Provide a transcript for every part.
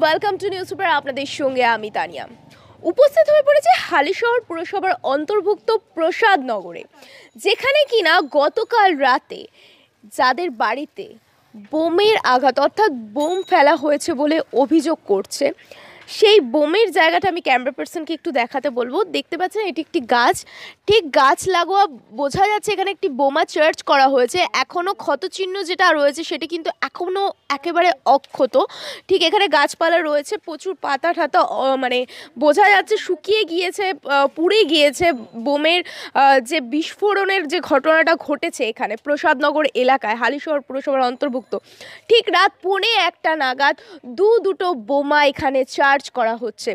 Welcome to news super আপনাদের সঙ্গে আমি তানিয়া উপস্থিত হয়ে পড়েছে হালিশহর পুরসভার অন্তর্ভুক্ত প্রসাদ নগরে যেখানে কিনা গতকাল রাতে যাদের বাড়িতে বোমের আঘাত অর্থাৎ বোম ফেলা হয়েছে বলে অভিযোগ করছে সেই বোমের জায়গাটা আমি ক্যামেরা পার্সনকে একটু দেখাতে বলবো দেখতে পাচ্ছেন এটি একটি গাছ ঠিক গাছ লাগোয়া বোঝা যাচ্ছে এখানে একটি বোমা চার্চ করা হয়েছে এখনও ক্ষতচিহ্ন যেটা রয়েছে সেটি কিন্তু এখনও একেবারে অক্ষত ঠিক এখানে গাছপালা রয়েছে প্রচুর পাতা ঠাতা মানে বোঝা যাচ্ছে শুকিয়ে গিয়েছে পুড়ে গিয়েছে বোমের যে বিস্ফোরণের যে ঘটনাটা ঘটেছে এখানে প্রসাদনগর এলাকায় হালিশহর পুরসভার অন্তর্ভুক্ত ঠিক রাত পৌনে একটা নাগাদ দু দুটো বোমা এখানে চার সার্চ করা হচ্ছে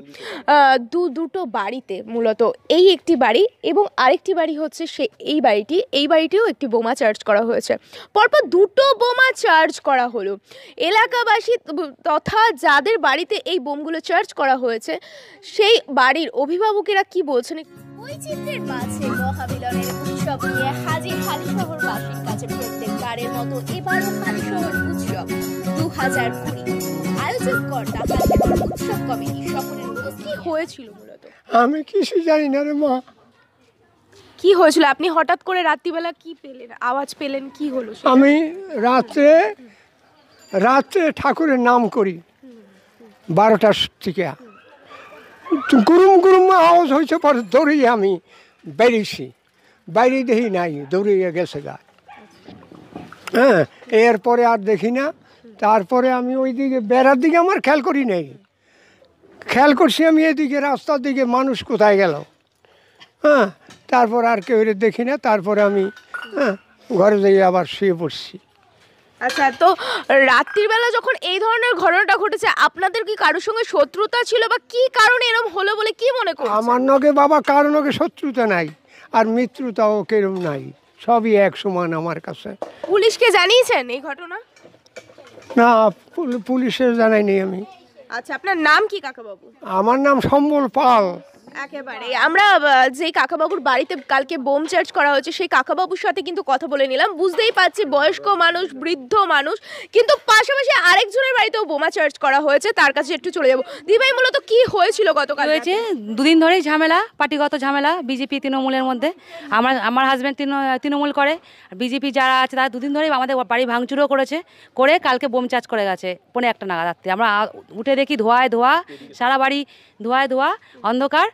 দু দুটো বাড়িতে মূলত এই একটি বাড়ি এবং আরেকটি বাড়ি হচ্ছে সে এই বাড়িটি এই বাড়িটিও একটি বোমা চার্জ করা হয়েছে পরপর দুটো বোমা চার্জ করা হলো এলাকাবাসী তথা যাদের বাড়িতে এই বোমগুলো চার্জ করা হয়েছে সেই বাড়ির অভিভাবকেরা কি বলছেন মাঝে কাছে উৎসব দু হাজার কুড়ি আমি কিছু জানি না রে মা কি হয়েছিল আপনি হঠাৎ করে রাত্রিবেলা কি পেলেন আওয়াজ পেলেন কি হলো সেটা? আমি রাত্রে রাত্রে ঠাকুরের নাম করি বারোটার থেকে গুরুম গুরুম আওয়াজ হয়েছে পর দৌড়িয়ে আমি বেরিয়েছি বাইরে দেখি নাই দৌড়িয়ে গেছে গা হ্যাঁ এরপরে আর দেখি না তারপরে আমি ওই দিকে বেড়ার দিকে আমার খেয়াল করি নাই খেয়াল করছি আমি এদিকে রাস্তার দিকে মানুষ কোথায় গেল হ্যাঁ তারপর আর কেউ দেখি না তারপরে আমি হ্যাঁ ঘরে যাই আবার শুয়ে পড়ছি আচ্ছা তো রাত্রিবেলা যখন এই ধরনের ঘটনাটা ঘটেছে আপনাদের কি কারোর সঙ্গে শত্রুতা ছিল বা কি কারণে এরকম হলো বলে কি মনে করো আমার নগে বাবা কারো নগে শত্রুতা নাই আর মিত্রতাও কেরম নাই সবই এক সমান আমার কাছে পুলিশকে জানিয়েছেন এই ঘটনা না পুলিশে জানাইনি আমি আচ্ছা আপনার নাম কি কাকা বাবু আমার নাম সম্বল পাল একেবারে আমরা যে কাকাবাবুর বাড়িতে কালকে বোম চার্জ করা হয়েছে সেই কাকাবাবুর সাথে কিন্তু কথা বলে নিলাম বুঝতেই পারছি বয়স্ক মানুষ বৃদ্ধ মানুষ কিন্তু পাশাপাশি আরেকজনের বাড়িতেও বোমা চার্জ করা হয়েছে তার কাছে একটু চলে যাবো দিভাই মূলত কি হয়েছিল গতকাল হয়েছে দুদিন ধরেই ঝামেলা পার্টিগত ঝামেলা বিজেপি তৃণমূলের মধ্যে আমার আমার হাজব্যান্ড তৃণমূল করে বিজেপি যারা আছে তারা দুদিন ধরেই আমাদের বাড়ি ভাঙচুরও করেছে করে কালকে বোম চার্জ করে গেছে পনেরো একটা নাগাদ রাত্রে আমরা উঠে দেখি ধোয়ায় ধোয়া সারা বাড়ি ধোয়ায় ধোয়া অন্ধকার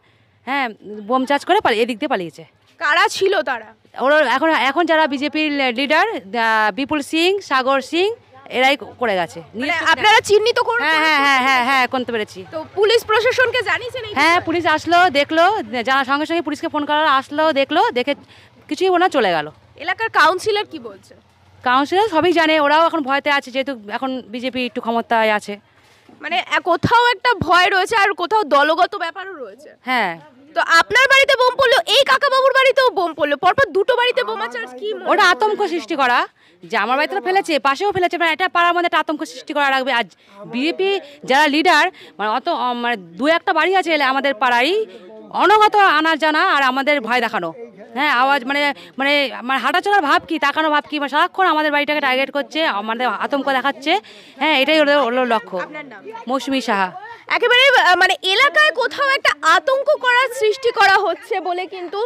হ্যাঁ বোম চার্জ করে পালিয়ে এদিক দিয়ে পালিয়েছে কারা ছিল তারা ওর এখন এখন যারা বিজেপির লিডার বিপুল সিং সাগর সিং এরাই করে গেছে মানে আপনারা চিহ্নিত করুন হ্যাঁ হ্যাঁ, হ্যাঁ হ্যাঁ হ্যাঁ করতে পেরেছি তো পুলিশ প্রশাসনকে জানিয়েছেন হ্যাঁ পুলিশ আসলো দেখলো যারা সঙ্গে সঙ্গে পুলিশকে ফোন করা আসলো দেখলো দেখে কিছুই ওনা চলে গেল এলাকার কাউন্সিলর কি বলছে কাউন্সিলর সবই জানে ওরাও এখন ভয়তে আছে যেহেতু এখন বিজেপি একটু ক্ষমতায় আছে মানে কোথাও একটা ভয় রয়েছে আর কোথাও দলগত ব্যাপারও রয়েছে হ্যাঁ তো আপনার বাড়িতে বোম পড়লো এই কাকা বাবুর বাড়িতেও বোম পড়লো পরপর দুটো বাড়িতে বোমা চার্জ কি ওটা আতঙ্ক সৃষ্টি করা যে আমার বাড়িতে ফেলেছে পাশেও ফেলেছে মানে এটা পাড়ার মধ্যে একটা আতঙ্ক সৃষ্টি করা রাখবে আজ বিজেপি যারা লিডার মানে অত মানে দু একটা বাড়ি আছে আমাদের পাড়ায় অনগত আনা জানা আর আমাদের ভয় দেখানো হ্যাঁ আওয়াজ মানে মানে আমার হাঁটা চলার ভাব কি তাকানো ভাব কি মানে সারাক্ষণ আমাদের বাড়িটাকে টার্গেট করছে আমাদের আতঙ্ক দেখাচ্ছে হ্যাঁ এটাই ওদের লক্ষ্য মৌসুমি সাহা একেবারে মানে এলাকায় কোথাও একটা আতঙ্ক করার সৃষ্টি করা হচ্ছে বলে কিন্তু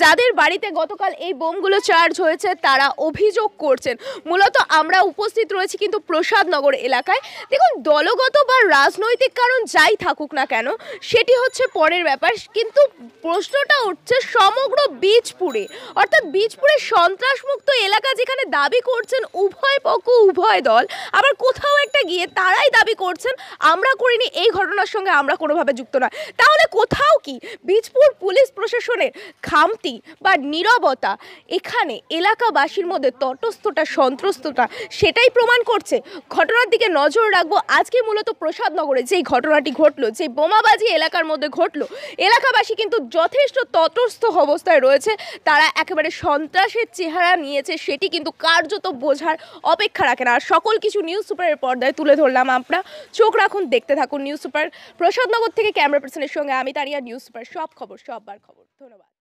যাদের বাড়িতে গতকাল এই বোমগুলো চার্জ হয়েছে তারা অভিযোগ করছেন মূলত আমরা উপস্থিত রয়েছি কিন্তু প্রসাদনগর এলাকায় দেখুন দলগত বা রাজনৈতিক কারণ যাই থাকুক না কেন সেটি হচ্ছে পরের ব্যাপার কিন্তু প্রশ্নটা উঠছে সমগ্র বীজপুরে অর্থাৎ বীজপুরে সন্ত্রাসমুক্ত এলাকা যেখানে দাবি করছেন উভয় পক্ষ উভয় দল আবার কোথাও একটা গিয়ে তারাই দাবি করছেন আমরা করিনি এই ঘটনার সঙ্গে আমরা কোনোভাবে যুক্ত নয় তাহলে কোথাও কি বীজপুর পুলিশ প্রশাসনের খামতি বা নীরবতা এখানে এলাকাবাসীর মধ্যে তটস্থটা সন্ত্রস্ততা সেটাই প্রমাণ করছে ঘটনার দিকে নজর রাখবো আজকে মূলত প্রসাদনগরে যেই ঘটনাটি ঘটলো যে বোমাবাজি এলাকার মধ্যে ঘটলো এলাকাবাসী কিন্তু যথেষ্ট তটস্থ অবস্থায় রয়েছে তারা একেবারে সন্ত্রাসের চেহারা নিয়েছে সেটি কিন্তু কার্যত বোঝার অপেক্ষা রাখে না আর সকল কিছু নিউজ সুপারের পর্দায় তুলে ধরলাম আমরা চোখ রাখুন দেখতে থাকুন নিউজ সুপার প্রসাদনগর থেকে ক্যামেরা পার্সনের সঙ্গে আমি তানিয়া নিউজ সুপার সব খবর সববার খবর ধন্যবাদ